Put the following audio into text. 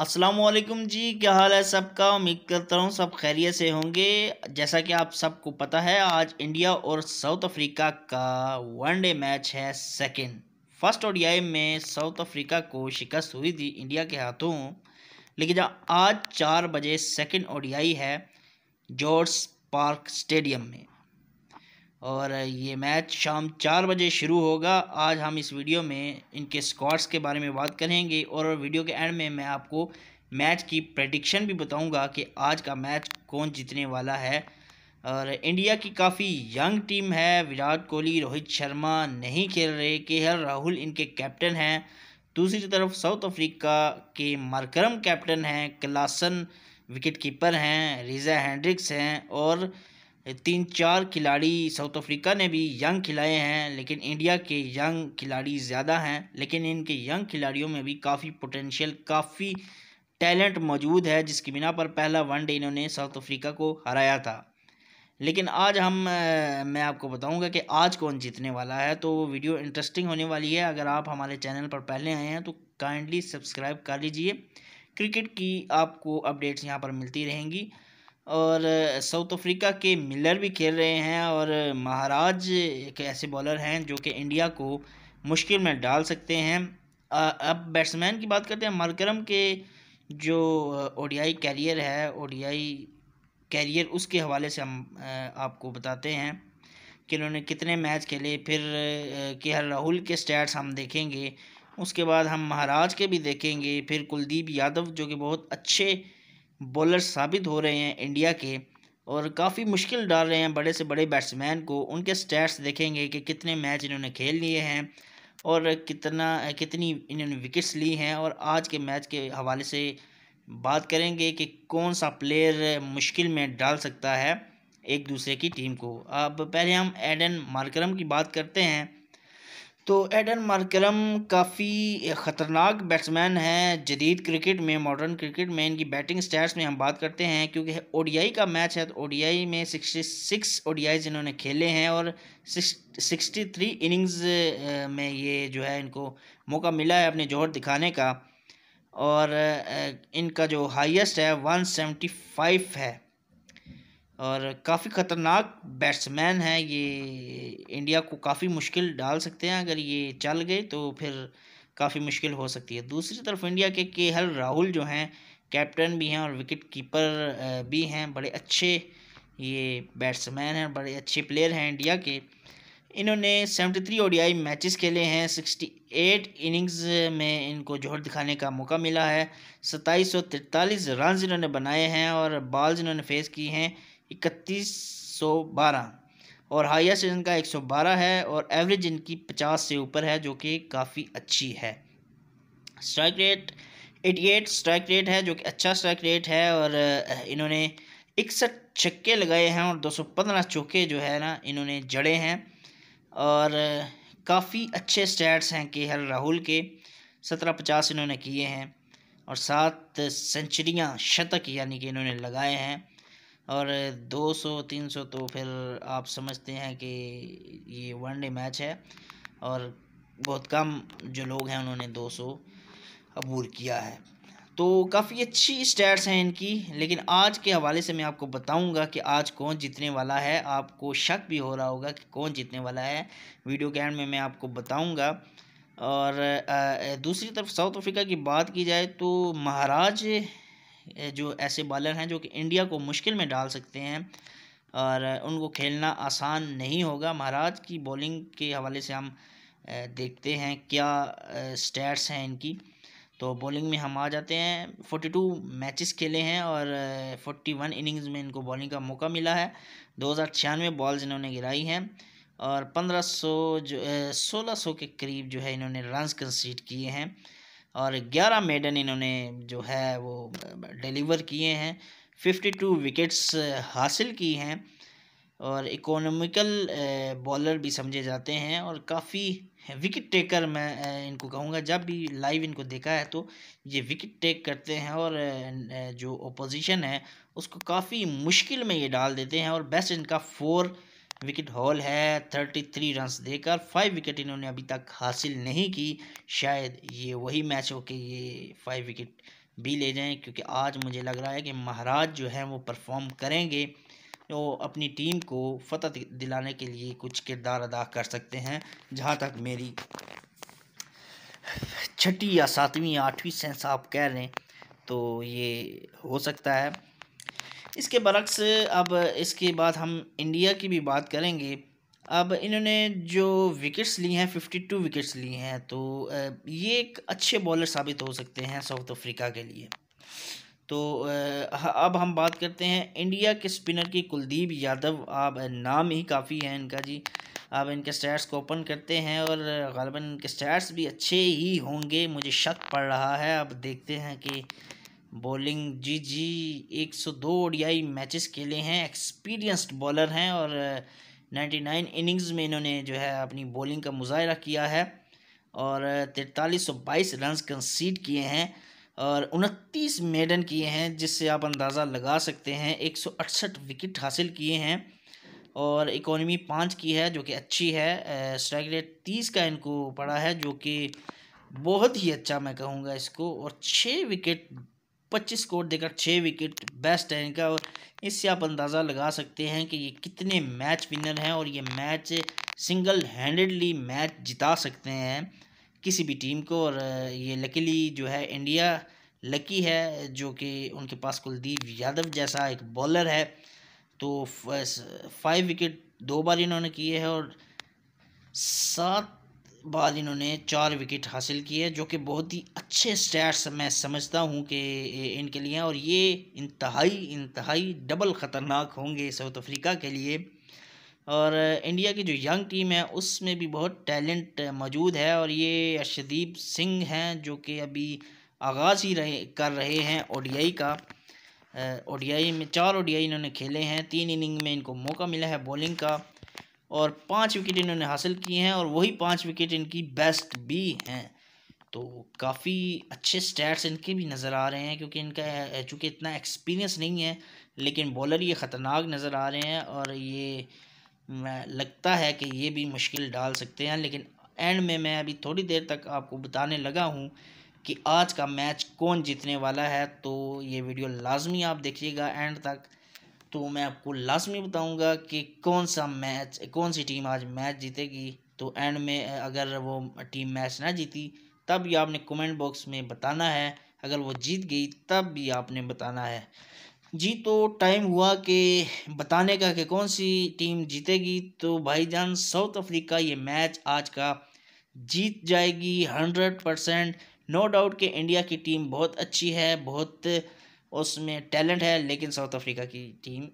असलम जी क्या हाल है सबका उम्मीद करता हूँ सब खैरियत से होंगे जैसा कि आप सबको पता है आज इंडिया और साउथ अफ्रीका का वनडे मैच है सेकंड फर्स्ट ओडीआई में साउथ अफ्रीका को शिकस्त हुई थी इंडिया के हाथों लेकिन जहाँ आज चार बजे सेकंड ओडीआई है जॉर्ज पार्क स्टेडियम में और ये मैच शाम चार बजे शुरू होगा आज हम इस वीडियो में इनके स्कॉट्स के बारे में बात करेंगे और वीडियो के एंड में मैं आपको मैच की प्रडिक्शन भी बताऊंगा कि आज का मैच कौन जीतने वाला है और इंडिया की काफ़ी यंग टीम है विराट कोहली रोहित शर्मा नहीं खेल रहे के राहुल इनके कैप्टन हैं दूसरी तरफ साउथ अफ्रीका के मरकरम कैप्टन हैं क्लासन विकेट कीपर हैं रिजा हैंड्रिक्स हैं और तीन चार खिलाड़ी साउथ अफ्रीका ने भी यंग खिलाए हैं लेकिन इंडिया के यंग खिलाड़ी ज़्यादा हैं लेकिन इनके यंग खिलाड़ियों में भी काफ़ी पोटेंशियल काफ़ी टैलेंट मौजूद है जिसकी बिना पर पहला वनडे इन्होंने साउथ अफ्रीका को हराया था लेकिन आज हम मैं आपको बताऊंगा कि आज कौन जीतने वाला है तो वीडियो इंटरेस्टिंग होने वाली है अगर आप हमारे चैनल पर पहले आए हैं तो काइंडली सब्सक्राइब कर लीजिए क्रिकेट की आपको अपडेट्स यहाँ पर मिलती रहेंगी और साउथ अफ्रीका के मिलर भी खेल रहे हैं और महाराज एक ऐसे बॉलर हैं जो कि इंडिया को मुश्किल में डाल सकते हैं अब बैट्समैन की बात करते हैं मरकरम के जो ओडीआई कैरियर है ओडीआई कैरियर उसके हवाले से हम आपको बताते हैं कि उन्होंने कितने मैच खेले फिर के राहुल के स्टैट्स हम देखेंगे उसके बाद हम महाराज के भी देखेंगे फिर कुलदीप यादव जो कि बहुत अच्छे बॉलर साबित हो रहे हैं इंडिया के और काफ़ी मुश्किल डाल रहे हैं बड़े से बड़े बैट्समैन को उनके स्टैट्स देखेंगे कि कितने मैच इन्होंने खेल लिए हैं और कितना कितनी इन्होंने विकेट्स ली हैं और आज के मैच के हवाले से बात करेंगे कि कौन सा प्लेयर मुश्किल में डाल सकता है एक दूसरे की टीम को अब पहले हम एडन मार्करम की बात करते हैं तो एडन मार्करम काफ़ी ख़तरनाक बैट्समैन हैं जदीद क्रिकेट में मॉडर्न क्रिकेट में इनकी बैटिंग स्टैट्स में हम बात करते हैं क्योंकि ओडीआई का मैच है तो ओडीआई में सिक्सटी सिक्स ओडियाईज़ इन्होंने खेले हैं और सिक्सटी थ्री इनिंग्स में ये जो है इनको मौका मिला है अपने जोहर दिखाने का और इनका जो हाइस्ट है वन सेवेंटी है और काफ़ी ख़तरनाक बैट्समैन हैं ये इंडिया को काफ़ी मुश्किल डाल सकते हैं अगर ये चल गए तो फिर काफ़ी मुश्किल हो सकती है दूसरी तरफ इंडिया के के एल राहुल जो हैं कैप्टन भी हैं और विकेट कीपर भी हैं बड़े अच्छे ये बैट्समैन हैं बड़े अच्छे प्लेयर हैं इंडिया के इन्होंने सेवेंटी थ्री ओडियाई मैचेस खेले हैं सिक्सटी एट इनिंग्स में इनको जोहर दिखाने का मौका मिला है सत्ताईस सौ तिरतालीस रन इन्होंने बनाए हैं और बॉल्स इन्होंने फेस की हैं इकतीस सौ बारह और हाईएस्ट इनका 112 है और एवरेज इनकी 50 से ऊपर है जो कि काफ़ी अच्छी है स्ट्राइक रेट 88 स्ट्राइक रेट है जो कि अच्छा स्ट्राइक रेट है और इन्होंने इकसठ छक्के लगाए हैं और 215 चौके जो है ना इन्होंने जड़े हैं और काफ़ी अच्छे स्टैट्स हैं के हर राहुल के सत्रह पचास इन्होंने किए हैं और सात सेंचुरियाँ शतक यानी कि इन्होंने लगाए हैं और 200 300 तो फिर आप समझते हैं कि ये वन डे मैच है और बहुत कम जो लोग हैं उन्होंने 200 अबूर किया है तो काफ़ी अच्छी स्टैट्स हैं इनकी लेकिन आज के हवाले से मैं आपको बताऊंगा कि आज कौन जीतने वाला है आपको शक भी हो रहा होगा कि कौन जीतने वाला है वीडियो के एंड में मैं आपको बताऊंगा और दूसरी तरफ साउथ अफ्रीका की बात की जाए तो महाराज जो ऐसे बॉलर हैं जो कि इंडिया को मुश्किल में डाल सकते हैं और उनको खेलना आसान नहीं होगा महाराज की बॉलिंग के हवाले से हम देखते हैं क्या स्टैट्स हैं इनकी तो बॉलिंग में हम आ जाते हैं फोटी टू मैचेस खेले हैं और फोर्टी वन इनिंग्स में इनको बॉलिंग का मौका मिला है दो हज़ार छियानवे बॉल्स इन्होंने गिराई हैं और पंद्रह सौ जो सोलह सौ के करीब जो है इन्होंने रन्स कंसीड किए हैं और 11 मेडन इन्होंने जो है वो डिलीवर किए हैं 52 विकेट्स हासिल की हैं और इकोनॉमिकल बॉलर भी समझे जाते हैं और काफ़ी विकेट टेकर मैं इनको कहूँगा जब भी लाइव इनको देखा है तो ये विकेट टेक करते हैं और जो ओपोजिशन है उसको काफ़ी मुश्किल में ये डाल देते हैं और बेस्ट इनका फोर विकेट हॉल है थर्टी थ्री रन्स देकर फाइव विकेट इन्होंने अभी तक हासिल नहीं की शायद ये वही मैच हो कि ये फाइव विकेट भी ले जाएं क्योंकि आज मुझे लग रहा है कि महाराज जो है वो परफॉर्म करेंगे तो अपनी टीम को फतह दिलाने के लिए कुछ किरदार अदा कर सकते हैं जहाँ तक मेरी छठी या सातवीं या आठवीं सेंस आप कह रहे हैं तो ये हो सकता है इसके बरक्स अब इसके बाद हम इंडिया की भी बात करेंगे अब इन्होंने जो विकेट्स ली हैं फिफ्टी टू विकेट्स ली हैं तो ये एक अच्छे बॉलर साबित हो सकते हैं साउथ अफ्रीका के लिए तो अब हम बात करते हैं इंडिया के स्पिनर की कुलदीप यादव आप नाम ही काफ़ी है इनका जी आप इनके स्टैट्स को ओपन करते हैं और गलबा इनके स्टैट्स भी अच्छे ही होंगे मुझे शक पड़ रहा है अब देखते हैं कि बॉलिंग जी जी 102 ओडियाई मैचेस खेले हैं एक्सपीरियंस्ड बॉलर हैं और 99 इनिंग्स में इन्होंने जो है अपनी बॉलिंग का मुजाहरा किया है और तैतालीस सौ बाईस रन कंसीड किए हैं और उनतीस मेडन किए हैं जिससे आप अंदाज़ा लगा सकते हैं एक सौ अड़सठ विकेट हासिल किए हैं और इकोनॉमी पाँच की है जो कि अच्छी है स्ट्राइक रेट तीस का इनको पड़ा है जो कि बहुत ही अच्छा मैं कहूँगा इसको और छः विकेट पच्चीस स्कोर देकर छः विकेट बेस्ट है इनका और इससे आप अंदाज़ा लगा सकते हैं कि ये कितने मैच विनर हैं और ये मैच सिंगल हैंडेडली मैच जिता सकते हैं किसी भी टीम को और ये लकीली जो है इंडिया लकी है जो कि उनके पास कुलदीप यादव जैसा एक बॉलर है तो फाइव विकेट दो बार इन्होंने किए हैं और सात बाद इन्होंने चार विकेट हासिल किए जो कि बहुत ही अच्छे स्टैट्स मैं समझता हूँ कि इनके लिए और ये इंतहाई इंतहाई डबल ख़तरनाक होंगे साउथ अफ्रीका के लिए और इंडिया की जो यंग टीम है उसमें भी बहुत टैलेंट मौजूद है और ये अर्शदीप सिंह हैं जो कि अभी आगाज़ ही रहे कर रहे हैं ओ का ओ में चार ओ इन्होंने खेले हैं तीन इनिंग में इनको मौका मिला है बॉलिंग का और पाँच विकेट इन्होंने हासिल किए हैं और वही पाँच विकेट इनकी बेस्ट भी हैं तो काफ़ी अच्छे स्टैट्स इनके भी नज़र आ रहे हैं क्योंकि इनका चूँकि इतना एक्सपीरियंस नहीं है लेकिन बॉलर ये ख़तरनाक नज़र आ रहे हैं और ये लगता है कि ये भी मुश्किल डाल सकते हैं लेकिन एंड में मैं अभी थोड़ी देर तक आपको बताने लगा हूँ कि आज का मैच कौन जीतने वाला है तो ये वीडियो लाजमी आप देखिएगा एंड तक तो मैं आपको लास्ट में बताऊंगा कि कौन सा मैच कौन सी टीम आज मैच जीतेगी तो एंड में अगर वो टीम मैच ना जीती तब भी आपने कमेंट बॉक्स में बताना है अगर वो जीत गई तब भी आपने बताना है जी तो टाइम हुआ कि बताने का कि कौन सी टीम जीतेगी तो भाईजान साउथ अफ्रीका ये मैच आज का जीत जाएगी हंड्रेड परसेंट नो डाउट कि इंडिया की टीम बहुत अच्छी है बहुत उसमें टैलेंट है लेकिन साउथ अफ्रीका की टीम